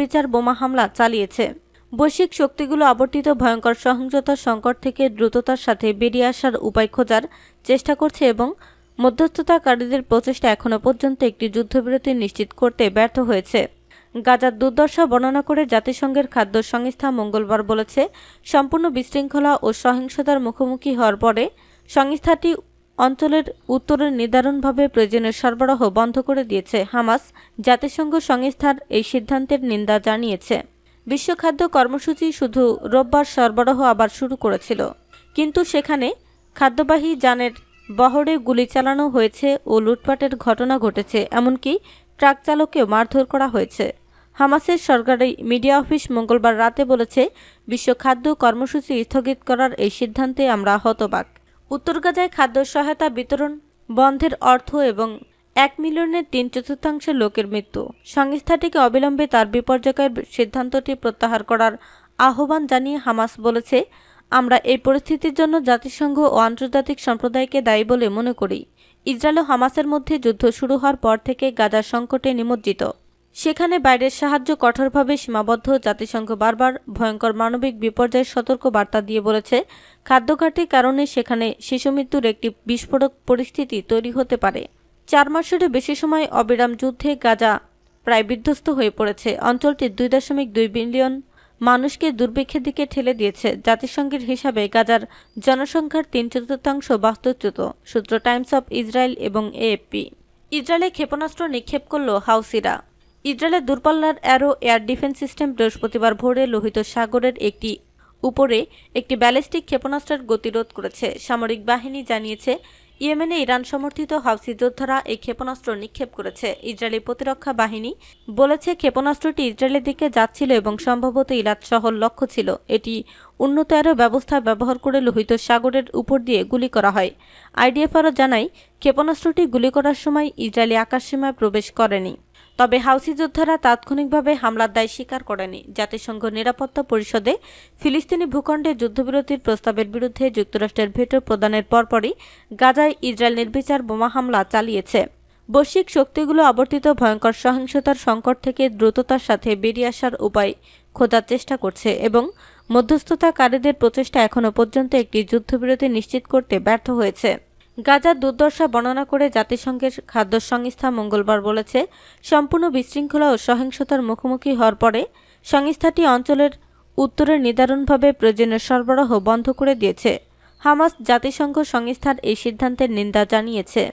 বিচার বোমা হামলা চালিয়েছে বৈশ্বিক শক্তিগুলো আবর্তিত ভয়ঙ্কর সহিংসতার সংকট থেকে দ্রুততার সাথে বেরিয়ে আসার উপায় খোঁজার চেষ্টা করছে এবং মধ্যস্থতাকারীদের প্রচেষ্টা এখনও পর্যন্ত একটি যুদ্ধবিরতি নিশ্চিত করতে ব্যর্থ হয়েছে গাজার দুর্দশা বর্ণনা করে জাতিসংঘের খাদ্য সংস্থা মঙ্গলবার বলেছে সম্পূর্ণ বিশৃঙ্খলা ও সহিংসতার মুখোমুখি হওয়ার পরে সংস্থাটি অঞ্চলের উত্তরে নির্ধারণভাবে প্রয়োজনীয় সরবরাহ বন্ধ করে দিয়েছে হামাস জাতিসংঘ সংস্থার এই সিদ্ধান্তের নিন্দা জানিয়েছে বিশ্ব খাদ্য কর্মসূচি শুধু রোববার সরবরাহ আবার শুরু করেছিল কিন্তু সেখানে খাদ্যবাহী যানের বহরে গুলি চালানো হয়েছে ও লুটপাটের ঘটনা ঘটেছে এমনকি ট্রাক চালককেও মারধর করা হয়েছে হামাসের সরকারি মিডিয়া অফিস মঙ্গলবার রাতে বলেছে বিশ্ব খাদ্য কর্মসূচি স্থগিত করার এই সিদ্ধান্তে আমরা হতবাক উত্তর গাজায় খাদ্য সহায়তা বিতরণ বন্ধের অর্থ এবং এক মিলিয়নের তিন চতুর্থাংশ লোকের মৃত্যু সংস্থাটিকে অবিলম্বে তার বিপর্যয়ের সিদ্ধান্তটি প্রত্যাহার করার আহ্বান জানিয়ে হামাস বলেছে আমরা এই পরিস্থিতির জন্য জাতিসংঘ ও আন্তর্জাতিক সম্প্রদায়কে দায়ী বলে মনে করি ইসরায়েল ও হামাসের মধ্যে যুদ্ধ শুরু হওয়ার পর থেকে গাজার সংকটে নিমজ্জিত সেখানে বাইরের সাহায্য কঠোরভাবে সীমাবদ্ধ জাতিসংঘ বারবার ভয়ঙ্কর মানবিক বিপর্যয়ের সতর্ক বার্তা দিয়ে বলেছে খাদ্য কারণে সেখানে শিশু মৃত্যুর একটি বিস্ফোরক পরিস্থিতি তৈরি হতে পারে চার মাসেরও বেশি সময় অবিরাম যুদ্ধে গাজা প্রায় বিধ্বস্ত হয়ে পড়েছে অঞ্চলটির দুই দশমিক দুই বিলিয়ন মানুষকে দুর্ভিক্ষের দিকে ঠেলে দিয়েছে জাতিসংঘের হিসাবে গাজার জনসংখ্যার তিন চতুর্থাংশ বাস্তুচ্যুত সূত্র টাইমস অব ইসরায়েল এবং এএফপি ইসরায়েলে ক্ষেপণাস্ত্র নিক্ষেপ করল হাউসিরা ইসরায়েলের দূরপাল্লার অ্যারো এয়ার ডিফেন্স সিস্টেম বৃহস্পতিবার ভোরে লোহিত সাগরের একটি উপরে একটি ব্যালিস্টিক ক্ষেপণাস্ত্রের গতিরোধ করেছে সামরিক বাহিনী জানিয়েছে ইয়েমেনে ইরান সমর্থিত হাউসি যোদ্ধারা এই ক্ষেপণাস্ত্র নিক্ষেপ করেছে ইসরায়েলি প্রতিরক্ষা বাহিনী বলেছে ক্ষেপণাস্ত্রটি ইসরায়েলের দিকে যাচ্ছিল এবং সম্ভবত ইলাত শহর লক্ষ্য ছিল এটি উন্নত আরও ব্যবস্থা ব্যবহার করে লোহিত সাগরের উপর দিয়ে গুলি করা হয় আইডিএফ আরও জানায় ক্ষেপণাস্ত্রটি গুলি করার সময় ইসরায়েলি আকাশসীমায় প্রবেশ করেনি তবে হাউসি যোদ্ধারা তাৎক্ষণিকভাবে হামলার দায় স্বীকার করেনি জাতিসংঘ নিরাপত্তা পরিষদে ফিলিস্তিনি ভূখণ্ডে যুদ্ধবিরতির প্রস্তাবের বিরুদ্ধে যুক্তরাষ্ট্রের ভেটো প্রদানের পরপরই গাজায় ইসরায়েল নির্বিচার বোমা হামলা চালিয়েছে বৈশ্বিক শক্তিগুলো আবর্তিত ভয়ঙ্কর সহিংসতার সংকট থেকে দ্রুততার সাথে বেরিয়ে আসার উপায় খোঁজার চেষ্টা করছে এবং মধ্যস্থতাকারীদের প্রচেষ্টা এখনও পর্যন্ত একটি যুদ্ধবিরতি নিশ্চিত করতে ব্যর্থ হয়েছে গাজার দুর্দশা বর্ণনা করে জাতিসংঘের খাদ্য সংস্থা মঙ্গলবার বলেছে সম্পূর্ণ বিশৃঙ্খলা ও সহিংসতার মুখোমুখি হওয়ার পরে সংস্থাটি অঞ্চলের উত্তরে নিদারুণভাবে প্রয়োজনীয় সরবরাহ বন্ধ করে দিয়েছে হামাস জাতিসংঘ সংস্থার এই সিদ্ধান্তের নিন্দা জানিয়েছে